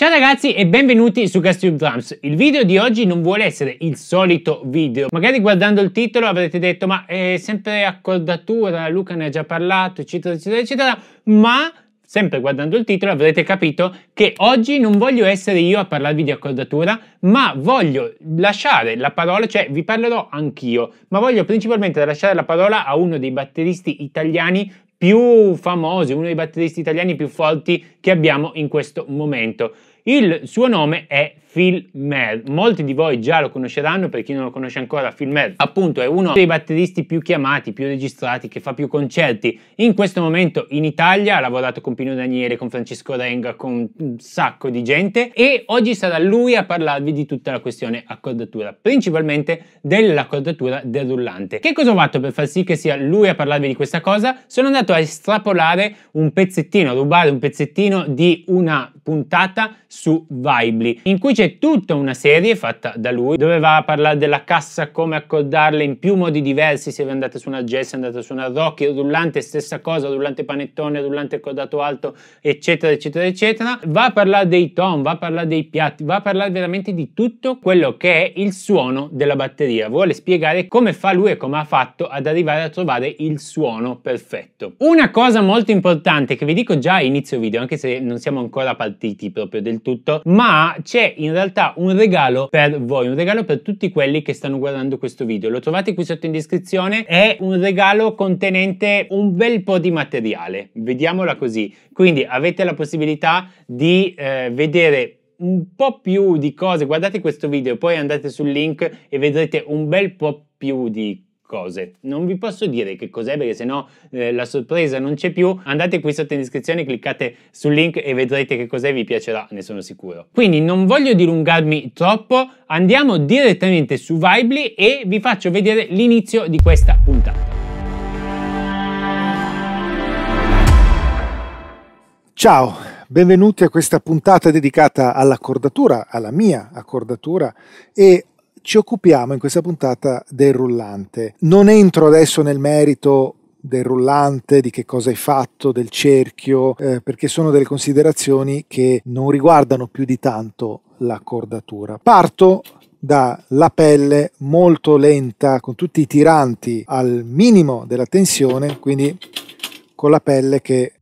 Ciao ragazzi e benvenuti su GasTube Drums. Il video di oggi non vuole essere il solito video. Magari guardando il titolo avrete detto ma è sempre accordatura, Luca ne ha già parlato, eccetera, eccetera, eccetera, ma sempre guardando il titolo avrete capito che oggi non voglio essere io a parlarvi di accordatura, ma voglio lasciare la parola, cioè vi parlerò anch'io, ma voglio principalmente lasciare la parola a uno dei batteristi italiani più famosi, uno dei batteristi italiani più forti che abbiamo in questo momento. Il suo nome è Phil Med. Molti di voi già lo conosceranno, per chi non lo conosce ancora, Phil Med appunto è uno dei batteristi più chiamati, più registrati, che fa più concerti. In questo momento in Italia ha lavorato con Pino Daniele, con Francesco Renga, con un sacco di gente e oggi sarà lui a parlarvi di tutta la questione accordatura, principalmente dell'accordatura del rullante. Che cosa ho fatto per far sì che sia lui a parlarvi di questa cosa? Sono andato a estrapolare un pezzettino, a rubare un pezzettino di una puntata su Vibly, in cui c'è c'è tutta una serie fatta da lui dove va a parlare della cassa, come accordarla in più modi diversi, se vi andate su una jazz, se andate su una rock, rullante stessa cosa, rullante panettone, rullante accordato alto, eccetera, eccetera, eccetera. Va a parlare dei tom, va a parlare dei piatti, va a parlare veramente di tutto quello che è il suono della batteria. Vuole spiegare come fa lui e come ha fatto ad arrivare a trovare il suono perfetto. Una cosa molto importante che vi dico già a inizio video, anche se non siamo ancora partiti proprio del tutto, ma c'è in in realtà un regalo per voi, un regalo per tutti quelli che stanno guardando questo video. Lo trovate qui sotto in descrizione, è un regalo contenente un bel po' di materiale, vediamola così. Quindi avete la possibilità di eh, vedere un po' più di cose, guardate questo video, poi andate sul link e vedrete un bel po' più di cose cose. Non vi posso dire che cos'è perché sennò eh, la sorpresa non c'è più. Andate qui sotto in descrizione, cliccate sul link e vedrete che cos'è, vi piacerà, ne sono sicuro. Quindi non voglio dilungarmi troppo, andiamo direttamente su Vibly e vi faccio vedere l'inizio di questa puntata. Ciao, benvenuti a questa puntata dedicata all'accordatura, alla mia accordatura e ci occupiamo in questa puntata del rullante. Non entro adesso nel merito del rullante, di che cosa hai fatto, del cerchio, eh, perché sono delle considerazioni che non riguardano più di tanto l'accordatura. Parto dalla pelle molto lenta, con tutti i tiranti al minimo della tensione, quindi con la pelle che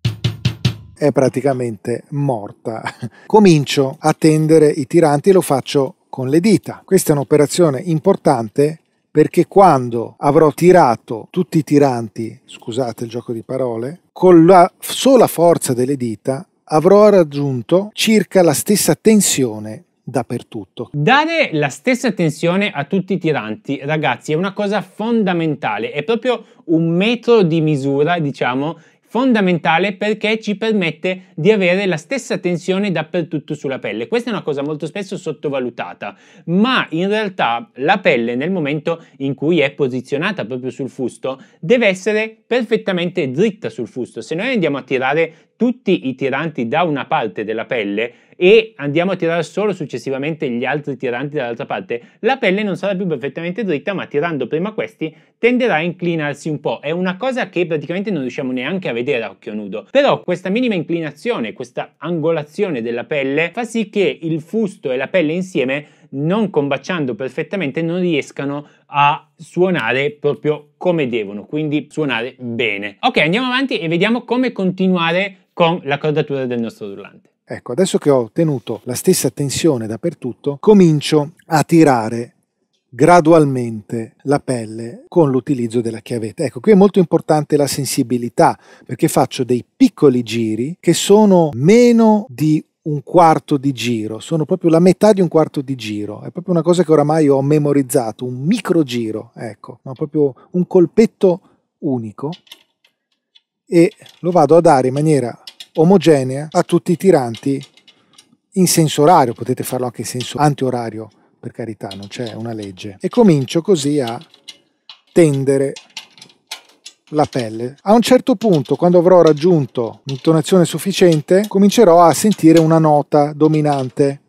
è praticamente morta. Comincio a tendere i tiranti e lo faccio con le dita. Questa è un'operazione importante perché quando avrò tirato tutti i tiranti, scusate il gioco di parole, con la sola forza delle dita avrò raggiunto circa la stessa tensione dappertutto. Dare la stessa tensione a tutti i tiranti, ragazzi, è una cosa fondamentale, è proprio un metro di misura, diciamo, fondamentale perché ci permette di avere la stessa tensione dappertutto sulla pelle. Questa è una cosa molto spesso sottovalutata, ma in realtà la pelle nel momento in cui è posizionata proprio sul fusto deve essere perfettamente dritta sul fusto. Se noi andiamo a tirare tutti i tiranti da una parte della pelle e andiamo a tirare solo successivamente gli altri tiranti dall'altra parte, la pelle non sarà più perfettamente dritta, ma tirando prima questi tenderà a inclinarsi un po'. È una cosa che praticamente non riusciamo neanche a vedere a occhio nudo. Però questa minima inclinazione, questa angolazione della pelle fa sì che il fusto e la pelle insieme non combaciando perfettamente non riescano a suonare proprio come devono, quindi suonare bene. Ok, andiamo avanti e vediamo come continuare con la codatura del nostro urlante. Ecco, adesso che ho ottenuto la stessa tensione dappertutto, comincio a tirare gradualmente la pelle con l'utilizzo della chiavetta. Ecco, qui è molto importante la sensibilità perché faccio dei piccoli giri che sono meno di un quarto di giro, sono proprio la metà di un quarto di giro, è proprio una cosa che oramai ho memorizzato, un micro giro, ecco, ma proprio un colpetto unico e lo vado a dare in maniera omogenea a tutti i tiranti in senso orario, potete farlo anche in senso anti-orario, per carità, non c'è una legge. E comincio così a tendere la pelle. A un certo punto, quando avrò raggiunto un'intonazione sufficiente, comincerò a sentire una nota dominante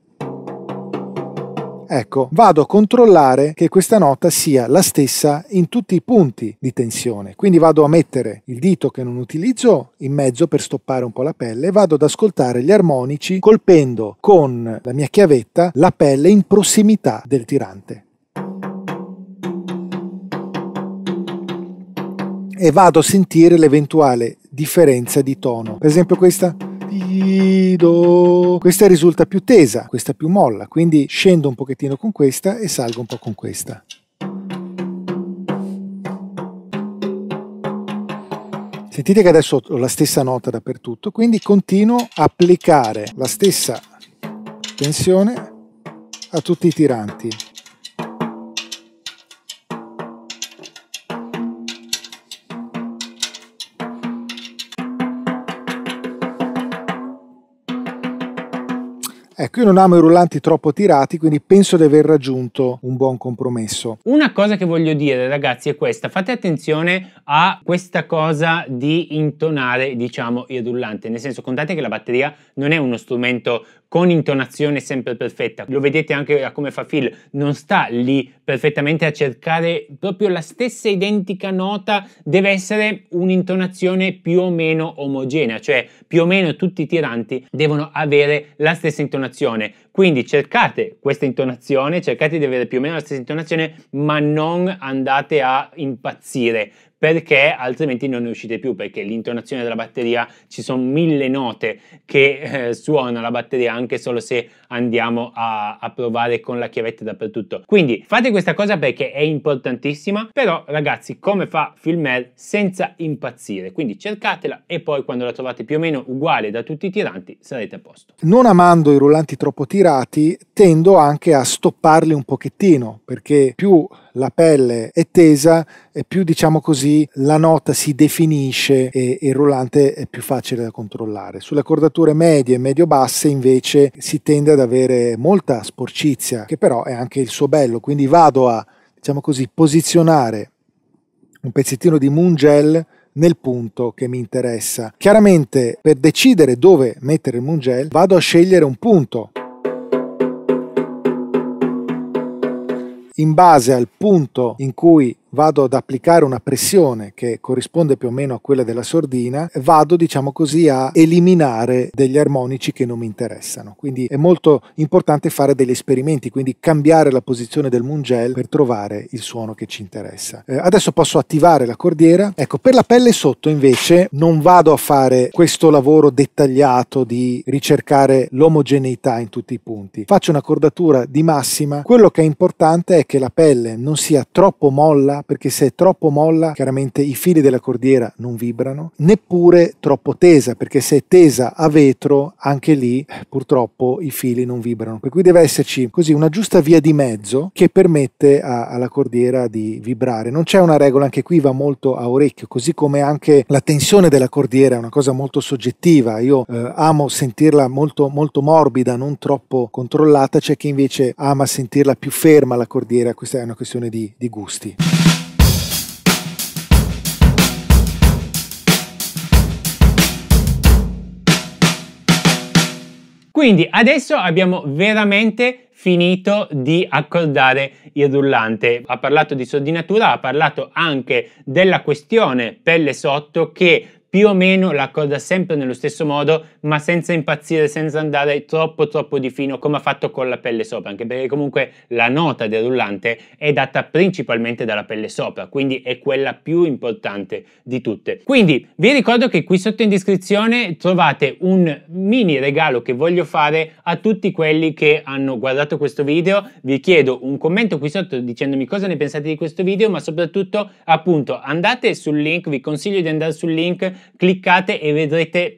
Ecco, vado a controllare che questa nota sia la stessa in tutti i punti di tensione. Quindi vado a mettere il dito che non utilizzo in mezzo per stoppare un po' la pelle e vado ad ascoltare gli armonici colpendo con la mia chiavetta la pelle in prossimità del tirante. E vado a sentire l'eventuale differenza di tono. Per esempio questa do. Questa risulta più tesa, questa più molla, quindi scendo un pochettino con questa e salgo un po' con questa. Sentite che adesso ho la stessa nota dappertutto, quindi continuo a applicare la stessa tensione a tutti i tiranti. Ecco, io non amo i rullanti troppo tirati, quindi penso di aver raggiunto un buon compromesso. Una cosa che voglio dire, ragazzi, è questa: fate attenzione a questa cosa di intonare, diciamo, il rullante. Nel senso, contate che la batteria non è uno strumento con intonazione sempre perfetta. Lo vedete anche a come fa Phil, non sta lì perfettamente a cercare proprio la stessa identica nota, deve essere un'intonazione più o meno omogenea, cioè più o meno tutti i tiranti devono avere la stessa intonazione intonazione. Quindi cercate questa intonazione, cercate di avere più o meno la stessa intonazione, ma non andate a impazzire perché altrimenti non ne uscite più, perché l'intonazione della batteria ci sono mille note che eh, suona la batteria anche solo se andiamo a, a provare con la chiavetta dappertutto. Quindi fate questa cosa perché è importantissima, però ragazzi come fa Filmer senza impazzire, quindi cercatela e poi quando la trovate più o meno uguale da tutti i tiranti sarete a posto. Non amando i rullanti troppo tirati, tendo anche a stopparli un pochettino, perché più la pelle è tesa e più diciamo così la nota si definisce e, il rullante è più facile da controllare. Sulle accordature medie e medio-basse invece si tende ad avere molta sporcizia che però è anche il suo bello, quindi vado a diciamo così posizionare un pezzettino di moon gel nel punto che mi interessa. Chiaramente per decidere dove mettere il moon gel vado a scegliere un punto in base al punto in cui vado ad applicare una pressione che corrisponde più o meno a quella della sordina, vado diciamo così a eliminare degli armonici che non mi interessano. Quindi è molto importante fare degli esperimenti, quindi cambiare la posizione del mungel per trovare il suono che ci interessa. Eh, adesso posso attivare la cordiera. Ecco, per la pelle sotto invece non vado a fare questo lavoro dettagliato di ricercare l'omogeneità in tutti i punti. Faccio una cordatura di massima. Quello che è importante è che la pelle non sia troppo molla perché se è troppo molla, chiaramente i fili della cordiera non vibrano, neppure troppo tesa, perché se è tesa a vetro, anche lì eh, purtroppo i fili non vibrano. Per cui deve esserci così una giusta via di mezzo che permette a, alla cordiera di vibrare. Non c'è una regola, anche qui va molto a orecchio, così come anche la tensione della cordiera è una cosa molto soggettiva. Io eh, amo sentirla molto, molto morbida, non troppo controllata, c'è chi invece ama sentirla più ferma la cordiera, questa è una questione di, di gusti. Quindi adesso abbiamo veramente finito di accordare il rullante. Ha parlato di soldinatura, ha parlato anche della questione pelle sotto che più o meno la corda sempre nello stesso modo, ma senza impazzire, senza andare troppo troppo di fino come ha fatto con la pelle sopra, anche perché comunque la nota del rullante è data principalmente dalla pelle sopra, quindi è quella più importante di tutte. Quindi vi ricordo che qui sotto in descrizione trovate un mini regalo che voglio fare a tutti quelli che hanno guardato questo video, vi chiedo un commento qui sotto dicendomi cosa ne pensate di questo video, ma soprattutto appunto andate sul link, vi consiglio di andare sul link cliccate e vedrete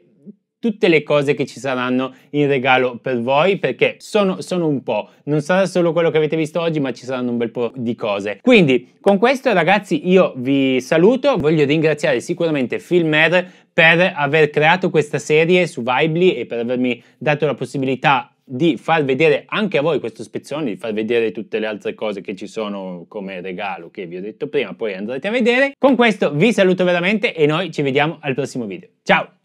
tutte le cose che ci saranno in regalo per voi perché sono, sono, un po', non sarà solo quello che avete visto oggi ma ci saranno un bel po' di cose. Quindi con questo ragazzi io vi saluto, voglio ringraziare sicuramente Filmer per aver creato questa serie su Vibly e per avermi dato la possibilità di far vedere anche a voi questo spezzone, di far vedere tutte le altre cose che ci sono come regalo che vi ho detto prima, poi andrete a vedere. Con questo vi saluto veramente e noi ci vediamo al prossimo video. Ciao!